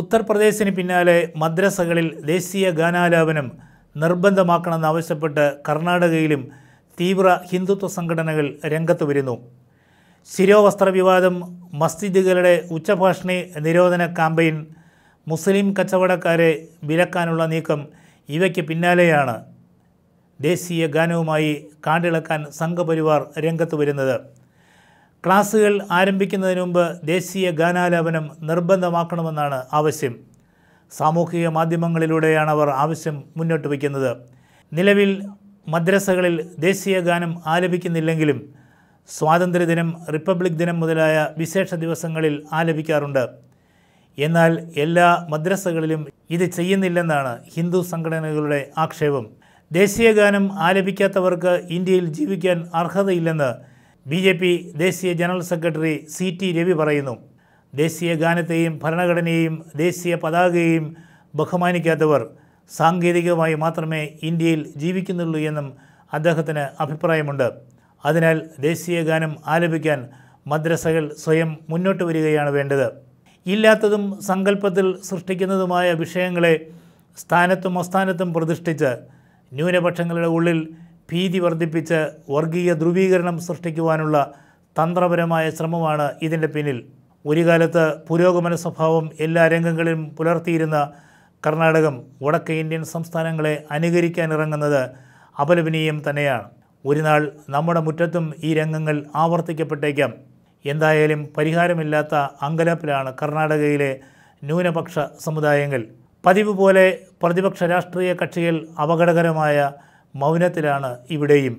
ഉത്തർപ്രദേശിന് പിന്നാലെ മദ്രസകളിൽ ദേശീയ ഗാനാലാപനം നിർബന്ധമാക്കണമെന്നാവശ്യപ്പെട്ട് കർണാടകയിലും തീവ്ര ഹിന്ദുത്വ സംഘടനകൾ രംഗത്ത് വരുന്നു ശിരോവസ്ത്ര വിവാദം മസ്ജിദുകളുടെ ഉച്ചഭാഷണി നിരോധന ക്യാമ്പയിൻ മുസ്ലിം കച്ചവടക്കാരെ വിലക്കാനുള്ള നീക്കം ഇവയ്ക്ക് പിന്നാലെയാണ് ദേശീയ ഗാനവുമായി കാണ്ടിളക്കാൻ സംഘപരിവാർ രംഗത്ത് വരുന്നത് ക്ലാസുകൾ ആരംഭിക്കുന്നതിന് മുമ്പ് ദേശീയ ഗാനാലാപനം നിർബന്ധമാക്കണമെന്നാണ് ആവശ്യം സാമൂഹിക മാധ്യമങ്ങളിലൂടെയാണ് അവർ ആവശ്യം മുന്നോട്ട് വയ്ക്കുന്നത് നിലവിൽ മദ്രസകളിൽ ദേശീയ ഗാനം ആലപിക്കുന്നില്ലെങ്കിലും സ്വാതന്ത്ര്യദിനം റിപ്പബ്ലിക് ദിനം മുതലായ വിശേഷ ദിവസങ്ങളിൽ ആലപിക്കാറുണ്ട് എന്നാൽ എല്ലാ മദ്രസകളിലും ഇത് ചെയ്യുന്നില്ലെന്നാണ് ഹിന്ദു സംഘടനകളുടെ ആക്ഷേപം ദേശീയ ഗാനം ആലപിക്കാത്തവർക്ക് ഇന്ത്യയിൽ ജീവിക്കാൻ അർഹതയില്ലെന്ന് ബി ജെ പി ദേശീയ general secretary C T Ravi പറയുന്നു ദേശീയ ഗാനത്തെയും ഭരണഘടനയെയും ദേശീയ പതാകയെയും ബഹുമാനിക്കാത്തവർ സാങ്കേതികമായി മാത്രമേ ഇന്ത്യയിൽ ജീവിക്കുന്നുള്ളൂ എന്നും അദ്ദേഹത്തിന് അഭിപ്രായമുണ്ട് അതിനാൽ ദേശീയ ഗാനം ആലപിക്കാൻ മദ്രസകൾ സ്വയം മുന്നോട്ട് വരികയാണ് വേണ്ടത് ഇല്ലാത്തതും സങ്കല്പത്തിൽ സൃഷ്ടിക്കുന്നതുമായ വിഷയങ്ങളെ സ്ഥാനത്തും അസ്ഥാനത്തും പ്രതിഷ്ഠിച്ച് ന്യൂനപക്ഷങ്ങളുടെ ഉള്ളിൽ ഭീതി വർദ്ധിപ്പിച്ച് വർഗീയ ധ്രുവീകരണം സൃഷ്ടിക്കുവാനുള്ള തന്ത്രപരമായ ശ്രമമാണ് ഇതിൻ്റെ പിന്നിൽ ഒരു കാലത്ത് പുരോഗമന സ്വഭാവം എല്ലാ രംഗങ്ങളിലും പുലർത്തിയിരുന്ന കർണാടകം വടക്കേ ഇന്ത്യൻ സംസ്ഥാനങ്ങളെ അനുകരിക്കാനിറങ്ങുന്നത് അപലപനീയം തന്നെയാണ് ഒരു നാൾ നമ്മുടെ മുറ്റത്തും ഈ രംഗങ്ങൾ ആവർത്തിക്കപ്പെട്ടേക്കാം എന്തായാലും പരിഹാരമില്ലാത്ത അങ്കലപ്പിലാണ് കർണാടകയിലെ ന്യൂനപക്ഷ സമുദായങ്ങൾ പതിവ് പോലെ പ്രതിപക്ഷ രാഷ്ട്രീയ കക്ഷികൾ അപകടകരമായ മൗനത്തിലാണ് ഇവിടെയും